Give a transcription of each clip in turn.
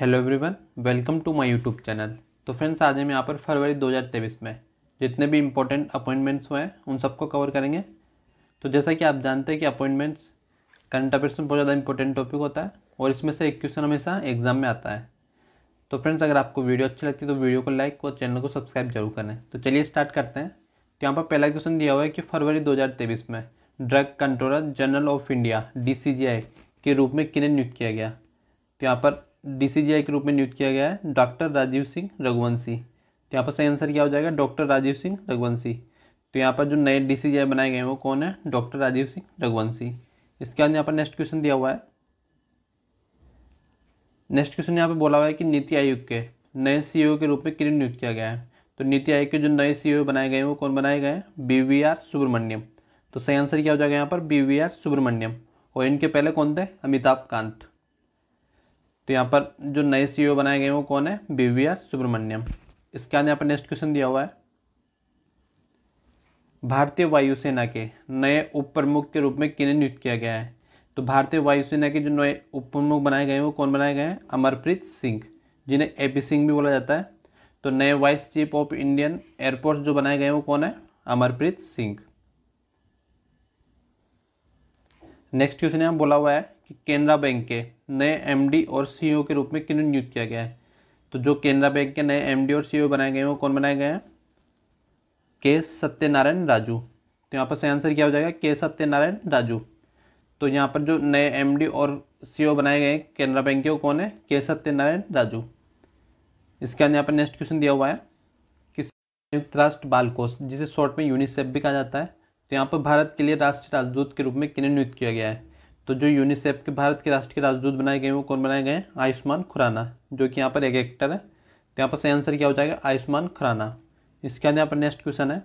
hello everyone welcome to my YouTube channel तो friends आज हम यहाँ पर फरवरी 2023 में जितने भी इम्पोर्टेंट अपॉइंटमेंट्स हुए हैं उन सबको कवर करेंगे तो जैसा कि आप जानते हैं कि अपॉइंटमेंट्स करंट अफेयर्स में बहुत ज़्यादा इंपॉर्टेंट टॉपिक होता है और इसमें से एक क्वेश्चन हमेशा एग्जाम में आता है तो फ्रेंड्स अगर आपको वीडियो अच्छी लगती है तो वीडियो को लाइक और चैनल को सब्सक्राइब जरूर करें तो चलिए स्टार्ट करते हैं तो यहाँ पर पहला क्वेश्चन दिया हुआ है कि फरवरी दो में drug controller general of India D के रूप में किन्हें नियुक्त किया गया तो यहाँ पर डीसीजीआई के रूप में नियुक्त किया गया है डॉक्टर राजीव सिंह रघुवंशी तो यहाँ पर सही आंसर क्या हो जाएगा डॉक्टर राजीव सिंह रघुवंशी तो यहाँ पर जो नए डीसीजीआई बनाए गए हैं वो कौन है डॉक्टर राजीव सिंह रघुवंशी इसके बाद यहाँ पर नेक्स्ट क्वेश्चन दिया हुआ है नेक्स्ट क्वेश्चन यहाँ पर बोला हुआ है कि नीति आयोग के नए सी e के रूप में किन नियुक्त किया गया है तो नीति आयोग के जो नए सी e बनाए गए हैं वो कौन बनाए गए हैं बी वी आर सुब्रमण्यम तो सही आंसर क्या हो जाएगा यहाँ पर बी वी आर सुब्रमण्यम और इनके पहले कौन थे अमिताभ कांत तो यहाँ पर जो नए सी e बनाए गए वो कौन है बी सुब्रमण्यम इसके बाद यहाँ पर नेक्स्ट क्वेश्चन दिया हुआ है भारतीय वायुसेना के नए उप प्रमुख के रूप में किन्हें नियुक्त किया गया है तो भारतीय वायुसेना के जो नए उप प्रमुख बनाए गए हैं वो कौन बनाए गए हैं अमरप्रीत सिंह जिन्हें ए पी सिंह भी बोला जाता है तो नए vice chief of Indian air force जो बनाए गए हैं वो कौन है अमरप्रीत सिंह नेक्स्ट क्वेश्चन यहाँ बोला हुआ है कि केनरा बैंक के नए एमडी और सीईओ e के रूप में किन नियुक्त किया गया है तो जो केनरा बैंक के नए एमडी और सीईओ e बनाए गए हैं वो कौन बनाए गए हैं के सत्यनारायण राजू तो यहाँ पर सही आंसर क्या हो जाएगा के सत्यनारायण राजू तो यहाँ पर जो नए एम और सी e बनाए गए हैं केनरा बैंक के वो कौन है के सत्यनारायण राजू इसके बाद यहाँ पर नेक्स्ट क्वेश्चन दिया हुआ है कि संयुक्त राष्ट्र बाल कोष जिसे शॉर्ट में यूनिसेफ भी कहा जाता है तो यहाँ पर भारत के लिए राष्ट्रीय राजदूत के रूप में किन्हें नियुक्त किया गया है तो जो यूनिसेफ के भारत के राष्ट्र के राजदूत बनाए गए वो कौन बनाए गए हैं आयुष्मान खुराना जो कि यहाँ पर एक एक्टर है तो यहाँ पर सही आंसर क्या हो जाएगा आयुष्मान खुराना इसके बाद यहाँ पर नेक्स्ट क्वेश्चन है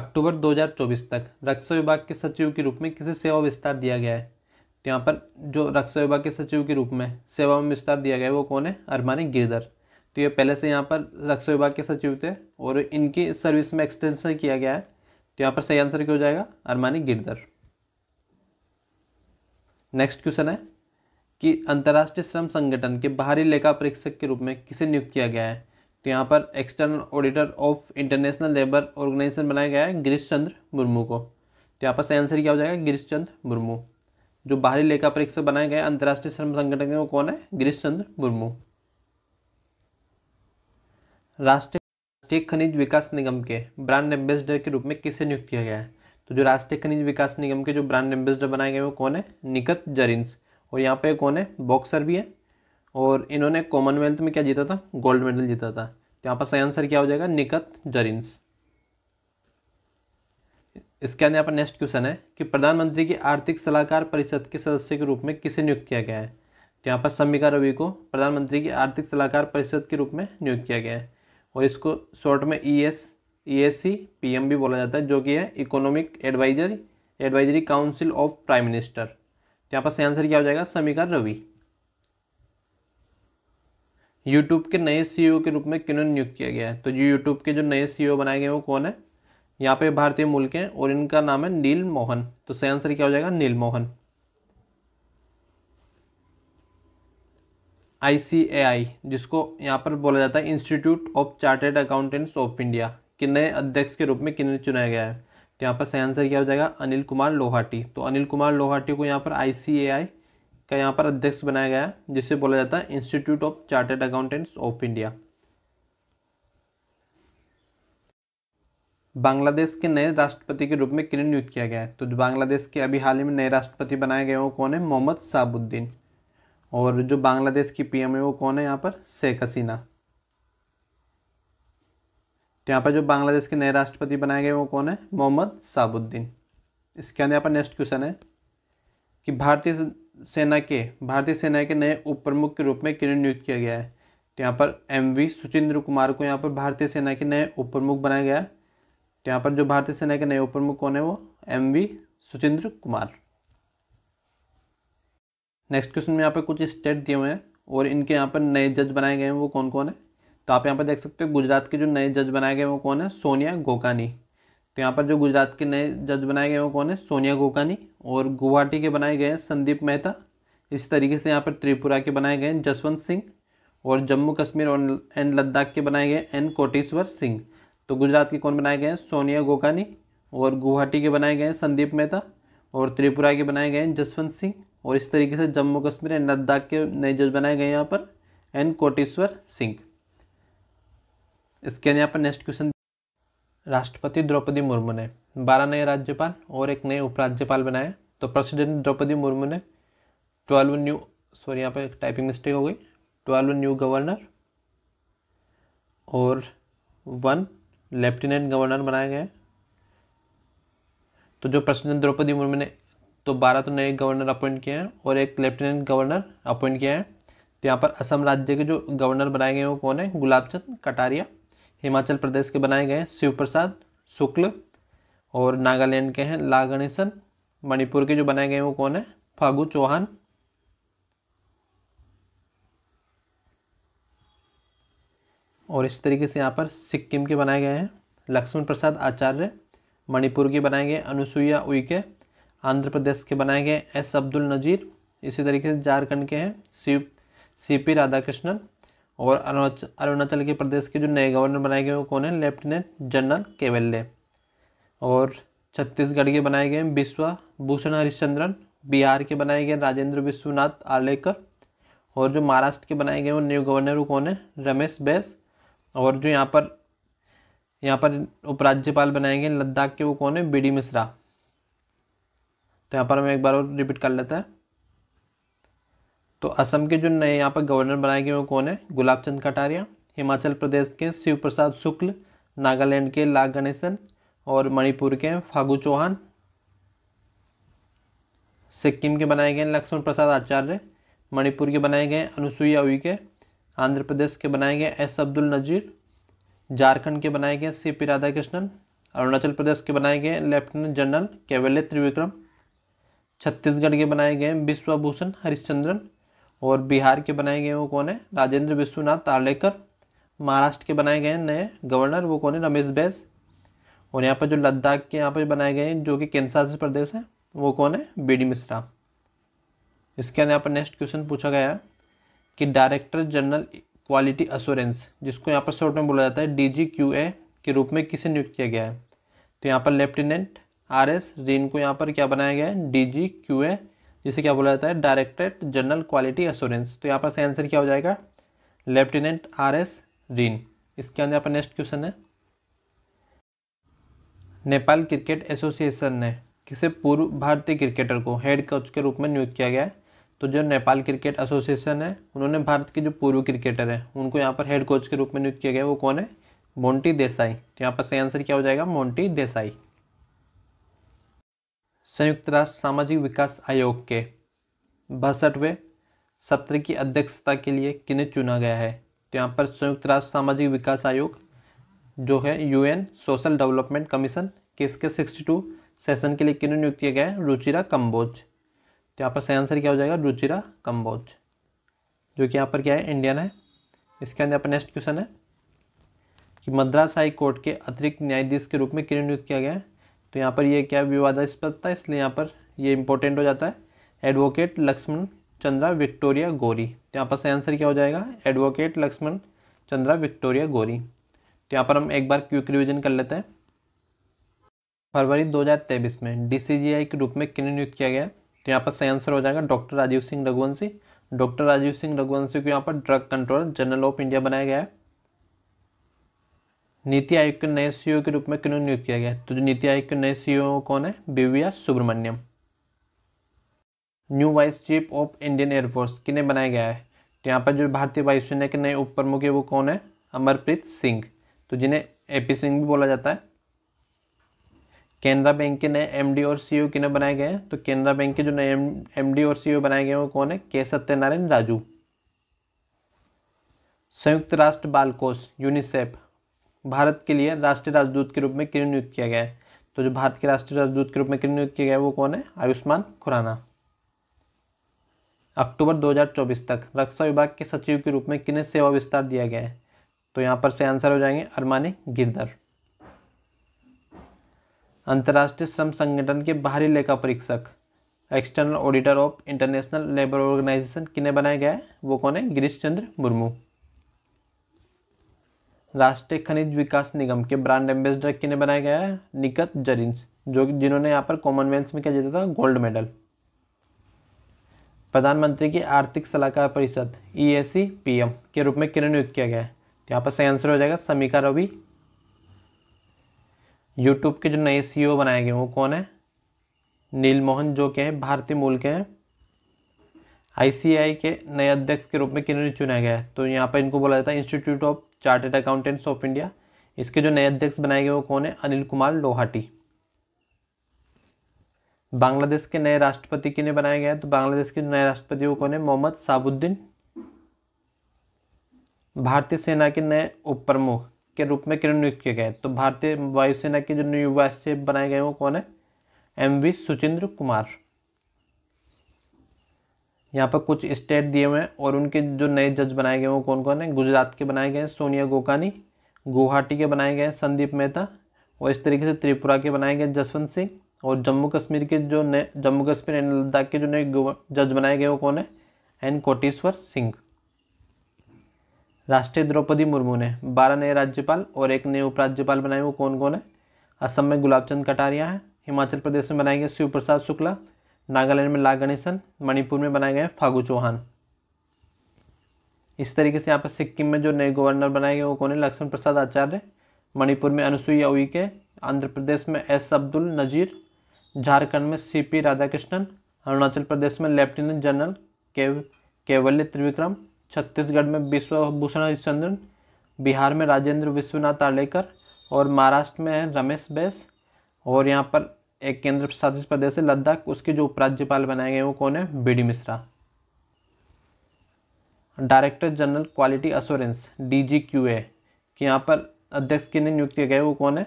अक्टूबर 2024 तक रक्षा विभाग के सचिव के रूप में किसे सेवा विस्तार दिया गया है तो यहाँ पर जो रक्षा विभाग के सचिव के रूप में सेवा में विस्तार दिया गया है वो कौन है अरमानी गिरधर तो ये पहले से यहाँ पर रक्षा विभाग के सचिव थे और इनकी सर्विस में एक्सटेंशन किया गया है तो यहाँ पर सही आंसर क्या हो जाएगा अरमानी गिरधर नेक्स्ट क्वेश्चन है कि अंतर्राष्ट्रीय श्रम संगठन के बाहरी लेखा परीक्षक के रूप में किसे नियुक्त किया गया है तो यहाँ पर external auditor of international labour organisation बनाया गया है गिरीश चंद्र मुर्मू को तो यहाँ पर सही आंसर क्या हो जाएगा गिरीश चंद्र मुर्मू जो बाहरी लेखा परीक्षक बनाए गए अंतर्राष्ट्रीय श्रम संगठन के वो कौन है गिरीश चंद्र मुर्मू राष्ट्रीय खनिज विकास निगम के ब्रांड एम्बेसडर के रूप में किसे नियुक्त किया गया है तो जो राष्ट्रीय खनिज विकास निगम के जो ब्रांड एम्बेसडर बनाए गए वो कौन है निकत जरिन्स और यहाँ पे कौन है बॉक्सर भी है और इन्होंने कॉमनवेल्थ में क्या जीता था गोल्ड मेडल जीता था तो यहाँ पर सही आंसर क्या हो जाएगा निकत जरिन्स इसके अंदर यहाँ पर नेक्स्ट क्वेश्चन है कि प्रधानमंत्री की आर्थिक सलाहकार परिषद के सदस्य के रूप में किसे नियुक्त किया गया है तो यहाँ पर शमिका रवि को प्रधानमंत्री की आर्थिक सलाहकार परिषद के रूप में नियुक्त किया गया है और इसको शॉर्ट में E e S E e PM भी बोला जाता है जो कि है economic advisory advisory council of prime minister यहाँ पर आंसर क्या हो जाएगा समीका रवि यूट्यूब के नए सीईओ e के रूप में किन्होंने नियुक्त किया गया है तो जो यूट्यूब के जो नए सीईओ e बनाए गए वो कौन है यहाँ पे भारतीय मूल के हैं और इनका नाम है नील मोहन तो सही आंसर क्या हो जाएगा नील मोहन आई जिसको यहाँ पर बोला जाता है institute of chartered accountants of India कि नए अध्यक्ष के रूप में किन्हें चुनाया गया है तो यहाँ पर सही आंसर क्या हो जाएगा अनिल कुमार लोहाटी तो अनिल कुमार लोहाटी को यहाँ पर आई का यहाँ पर अध्यक्ष बनाया गया है जिसे बोला जाता है institute of chartered accountants of India Bangladesh के नए राष्ट्रपति के रूप में किन्हें नियुक्त किया गया है तो बांग्लादेश के अभी हाल ही में नए राष्ट्रपति बनाए गए वो कौन है मोहम्मद साबुद्दीन और जो बांग्लादेश की पीएम है वो कौन है यहाँ पर शेख हसीना तो यहाँ पर जो बांग्लादेश के नए राष्ट्रपति बनाए गए वो कौन है मोहम्मद साबुद्दीन इसके अंदर यहाँ पर नेक्स्ट क्वेश्चन है कि भारतीय सेना के भारतीय सेना के नए उप प्रमुख के रूप में किन नियुक्त किया गया है तो यहाँ पर एम वी सुचिंद्र कुमार को यहाँ पर भारतीय सेना के नए उप प्रमुख बनाया गया है तो यहाँ पर जो भारतीय सेना के नए उप प्रमुख कौन है वो M V Suchindra Kumar next question में यहाँ पर कुछ स्टेट दिए हुए हैं और इनके यहाँ पर नए जज बनाए गए हैं वो कौन कौन है तो आप यहाँ पर देख सकते हो गुजरात के जो नए जज बनाए गए वो कौन है सोनिया गोकानी तो यहाँ पर जो गुजरात के नए जज बनाए गए वो कौन है सोनिया गोकानी और गुवाहाटी के बनाए गए हैं संदीप मेहता इसी तरीके से यहाँ पर त्रिपुरा के बनाए गए हैं जसवंत सिंह और जम्मू कश्मीर और एंड लद्दाख के बनाए गए एन कोटेश्वर सिंह तो गुजरात के कौन बनाए गए हैं सोनिया गोकानी और गुवाहाटी के बनाए गए हैं संदीप मेहता और त्रिपुरा के बनाए गए हैं जसवंत सिंह और इस तरीके से जम्मू कश्मीर एंड लद्दाख के नए जज बनाए गए यहाँ पर एन कोटेश्वर सिंह इसके यहाँ पर नेक्स्ट क्वेश्चन राष्ट्रपति द्रौपदी मुर्मू ने बारह नए राज्यपाल और एक नए उपराज्यपाल बनाए तो प्रेसिडेंट द्रौपदी मुर्मू ने ट्वेल्व न्यू सॉरी यहाँ पर टाइपिंग मिस्टेक हो गई ट्वेल्व न्यू गवर्नर और वन लेफ्टिनेंट गवर्नर बनाए गए तो जो प्रेसिडेंट द्रौपदी मुर्मू ने तो बारह तो नए गवर्नर अपॉइंट किए हैं और एक लेफ्टिनेंट गवर्नर अपॉइंट किए हैं तो यहाँ पर असम राज्य के जो गवर्नर बनाए गए हैं वो कौन है गुलाब चंद कटारिया हिमाचल प्रदेश के बनाए गए शिव प्रसाद शुक्ल और नागालैंड के हैं ला गणेशन मणिपुर के जो बनाए गए हैं वो कौन है फागु चौहान और इस तरीके से यहाँ पर सिक्किम के बनाए गए हैं लक्ष्मण प्रसाद आचार्य मणिपुर के बनाए गए अनुसुईया उइके आंध्र प्रदेश के बनाए गए एस अब्दुल नज़ीर इसी तरीके से झारखंड के हैं शिव सी पी राधाकृष्णन और अरुणाचल के प्रदेश के जो नए गवर्नर बनाए गए वो कौन है लेफ्टिनेंट जनरल केवल्ले और छत्तीसगढ़ के बनाए गए विश्वा भूषण हरिश्चंद्रन बिहार के बनाए गए राजेंद्र विश्वनाथ आलेकर और जो महाराष्ट्र के बनाए गए वो न्यू गवर्नर वो कौन है रमेश बैस और जो यहाँ पर यहाँ पर उपराज्यपाल बनाए गए लद्दाख के वो कौन है बी डी मिश्रा तो यहाँ पर हम एक बार और रिपीट कर लेते हैं तो असम के जो नए यहाँ पर गवर्नर बनाए गए वो कौन है गुलाब चंद कटारिया हिमाचल प्रदेश के शिव प्रसाद शुक्ल नागालैंड के ला गणेशन और मणिपुर के फागू चौहान सिक्किम के बनाए गए लक्ष्मण प्रसाद आचार्य मणिपुर के बनाए गए अनुसुईया उइके आंध्र प्रदेश के बनाए गए एस अब्दुल नजीर झारखंड के बनाए गए सी पी राधाकृष्णन अरुणाचल प्रदेश के बनाए गए लेफ्टिनेंट जनरल केवल्य त्रिविक्रम छत्तीसगढ़ के बनाए गए विश्वभूषण हरिश्चंद्रन और बिहार के बनाए गए वो कौन है राजेंद्र विश्वनाथ तालेकर महाराष्ट्र के बनाए गए नए गवर्नर वो कौन है रमेश बैस और यहाँ पर जो लद्दाख के यहाँ पर बनाए गए जो कि केंद्र शासित प्रदेश है वो कौन है बी डी मिश्रा इसके अंदर यहाँ पर नेक्स्ट क्वेश्चन पूछा गया है कि डायरेक्टर जनरल क्वालिटी अश्योरेंस जिसको यहाँ पर शॉर्ट में बोला जाता है डी जी क्यू ए के रूप में किसे नियुक्त किया गया है तो यहाँ पर लेफ्टिनेंट आर एस रीन को यहाँ पर क्या बनाया गया है डी जी क्यू ए जिसे क्या बोला जाता है डायरेक्टरेट जनरल क्वालिटी एश्योरेंस तो यहाँ पर आंसर क्या हो जाएगा लेफ्टिनेंट आर एस रीन इसके अंदर पर नेक्स्ट क्वेश्चन है नेपाल क्रिकेट एसोसिएशन ने किसे पूर्व भारतीय क्रिकेटर को हेड कोच के रूप में नियुक्त किया गया है तो जो नेपाल क्रिकेट एसोसिएशन है उन्होंने भारत के जो पूर्व क्रिकेटर हैं उनको यहाँ पर हेड कोच के रूप में नियुक्त किया गया वो कौन है मोंटी देसाई तो यहाँ पर सही आंसर क्या हो जाएगा मोंटी देसाई संयुक्त राष्ट्र सामाजिक विकास आयोग के बासठवें सत्र की अध्यक्षता के लिए किन्हें चुना गया है तो यहाँ पर संयुक्त राष्ट्र सामाजिक विकास आयोग जो है यूएन सोशल डेवलपमेंट कमीशन के इसके सिक्सटी टू सेशन के लिए किन्हें नियुक्त किया गया है रुचिरा कम्बोज तो यहाँ पर सही आंसर क्या हो जाएगा रुचिरा कम्बोज जो कि यहाँ पर क्या है इंडियन है इसके अंदर अपना नेक्स्ट क्वेश्चन है कि मद्रास हाई कोर्ट के अतिरिक्त न्यायाधीश के रूप में किन्हें नियुक्त किया गया है तो यहाँ पर ये क्या विवादास्पद था इसलिए यहाँ पर ये इंपॉर्टेंट हो जाता है एडवोकेट लक्ष्मण चंद्रा विक्टोरिया गोरी तो यहाँ पर से आंसर क्या हो जाएगा एडवोकेट लक्ष्मण चंद्रा विक्टोरिया गोरी तो यहाँ पर हम एक बार क्विक रिविजन कर लेते हैं फरवरी 2023 में डीसीजीआई के रूप में किन्हें नियुक्त किया गया तो यहाँ पर सही आंसर हो जाएगा डॉक्टर राजीव सिंह रघुवंशी डॉक्टर राजीव सिंह रघुवंशी को यहाँ पर drug controller general of India बनाया गया है नीति आयोग के नए सी के रूप में किन्होंने नियुक्त किया गया तो जो नीति आयोग के नए सी कौन है BVR Subrahmanyam new vice chief of Indian air force किन्हें बनाया गया है तो यहाँ पर जो भारतीय वायुसेना के नए उप प्रमुख है वो कौन है अमरप्रीत सिंह तो जिन्हें ए पी सिंह भी बोला जाता है केनरा बैंक के नए एमडी और ओ किन्हें बनाए गए हैं तो केनरा बैंक के जो नए एमडी और ओ बनाए गए हैं वो कौन है के सत्यनारायण राजू संयुक्त राष्ट्र बाल कोष यूनिसेफ भारत के लिए राष्ट्रीय राजदूत के रूप में किन नियुक्त किया गया है तो जो भारत के राष्ट्रीय राजदूत के रूप में किन नियुक्त किया गया है वो कौन है आयुष्मान खुराना अक्टूबर 2024 तक रक्षा विभाग के सचिव के रूप में किन्हें सेवा विस्तार दिया गया है तो यहाँ पर से आंसर हो जाएंगे अरमानी गिरधर अंतर्राष्ट्रीय श्रम संगठन के बाहरी लेखा परीक्षक external auditor of international labour organisation किन्हें बनाया गया है वो कौन है गिरीश चंद्र मुर्मू राष्ट्रीय खनिज विकास निगम के ब्रांड एम्बेसडर किन्हें बनाया गया है निकत जरिंस जो जिन्होंने यहाँ पर कॉमनवेल्थ में क्या जीता था गोल्ड मेडल प्रधानमंत्री की आर्थिक सलाहकार परिषद ई e पीएम के रूप में किन्हें नियुक्त किया गया है तो यहाँ पर सही आंसर हो जाएगा समीका रवि यूट्यूब के जो नए सीईओ e बनाए गए वो कौन है नील मोहन जो के हैं भारतीय मूल के हैं आईसीआई के नए अध्यक्ष के रूप में किन्हें चुना गया है तो यहाँ पर इनको बोला जाता है institute of chartered accountants of India इसके जो नए अध्यक्ष बनाए गए वो कौन है अनिल कुमार लोहाटी बांग्लादेश के नए राष्ट्रपति किन्हें बनाया गया है तो बांग्लादेश के नए राष्ट्रपति वो कौन है मोहम्मद साबुद्दीन भारतीय सेना के नए उप प्रमुख के रूप में किरण नियुक्त किया गया तो भारतीय वायुसेना के जो न्यू वाइस चीफ बनाए गए वो कौन है एम वी सुचिंद्र कुमार यहाँ पर कुछ स्टेट दिए हुए हैं और उनके जो नए जज बनाए गए हैं वो कौन कौन हैं गुजरात के बनाए गए हैं सोनिया गोकानी गुवाहाटी के बनाए गए हैं संदीप मेहता और इस तरीके से त्रिपुरा के बनाए गए जसवंत सिंह और जम्मू कश्मीर के जो नए जम्मू कश्मीर एंड लद्दाख के जो नए जज बनाए गए वो कौन है एन कोटेश्वर सिंह राष्ट्रीय द्रौपदी मुर्मू ने बारह नए राज्यपाल और एक नए उपराज्यपाल बनाए वो कौन कौन है असम में गुलाब चंद कटारिया है हिमाचल प्रदेश में बनाए गए शिव प्रसाद शुक्ला नागालैंड में ला गणेशन मणिपुर में बनाए गए हैं फागू चौहान इस तरीके से यहाँ पर सिक्किम में जो नए गवर्नर बनाए गए वो कौन है लक्ष्मण प्रसाद आचार्य मणिपुर में अनुसुईया उइके आंध्र प्रदेश में एस अब्दुल नजीर झारखंड में सी पी राधाकृष्णन अरुणाचल प्रदेश में लेफ्टिनेंट जनरल केव केवल्य त्रिविक्रम छत्तीसगढ़ में विश्वभूषण चंद्रन हरिश्चंद्रन बिहार में राजेंद्र विश्वनाथ आलेकर और महाराष्ट्र में रमेश बैस और यहाँ पर एक केंद्र शासित प्रदेश है लद्दाख उसके जो उपराज्यपाल बनाए गए वो कौन है B D Mishra director general quality assurance D G Q A कि यहाँ पर अध्यक्ष के लिए नियुक्त किया गया वो कौन है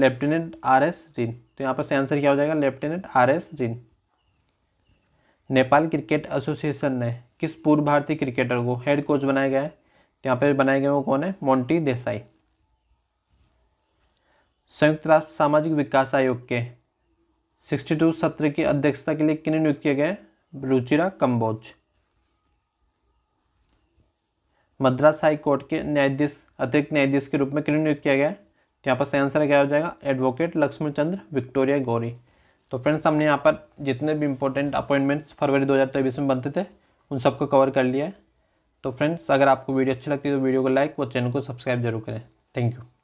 लेफ्टिनेंट आर एस रिन तो यहाँ पर से आंसर क्या हो जाएगा lieutenant R S Rin Nepal cricket association ने किस पूर्व भारतीय क्रिकेटर को हेड कोच बनाया गया है तो यहाँ पर बनाए गए वो कौन है मोंटी देसाई संयुक्त राष्ट्र सामाजिक विकास आयोग के सिक्सटी टू सत्र की अध्यक्षता के लिए किन्हें नियुक्त किया गया है रुचिरा कम्बोज मद्रास हाई कोर्ट के न्यायाधीश अतिरिक्त न्यायाधीश के रूप में किन्हें नियुक्त किया गया है तो यहाँ पर सही आंसर क्या हो जाएगा एडवोकेट लक्ष्मण चंद्र विक्टोरिया गौरी तो फ्रेंड्स हमने यहाँ पर जितने भी इंपॉर्टेंट अपॉइंटमेंट्स फरवरी दो में बनते थे उन सबको कवर कर लिया है तो फ्रेंड्स अगर आपको वीडियो अच्छी लगती है तो वीडियो को लाइक और चैनल को सब्सक्राइब जरूर करें थैंक यू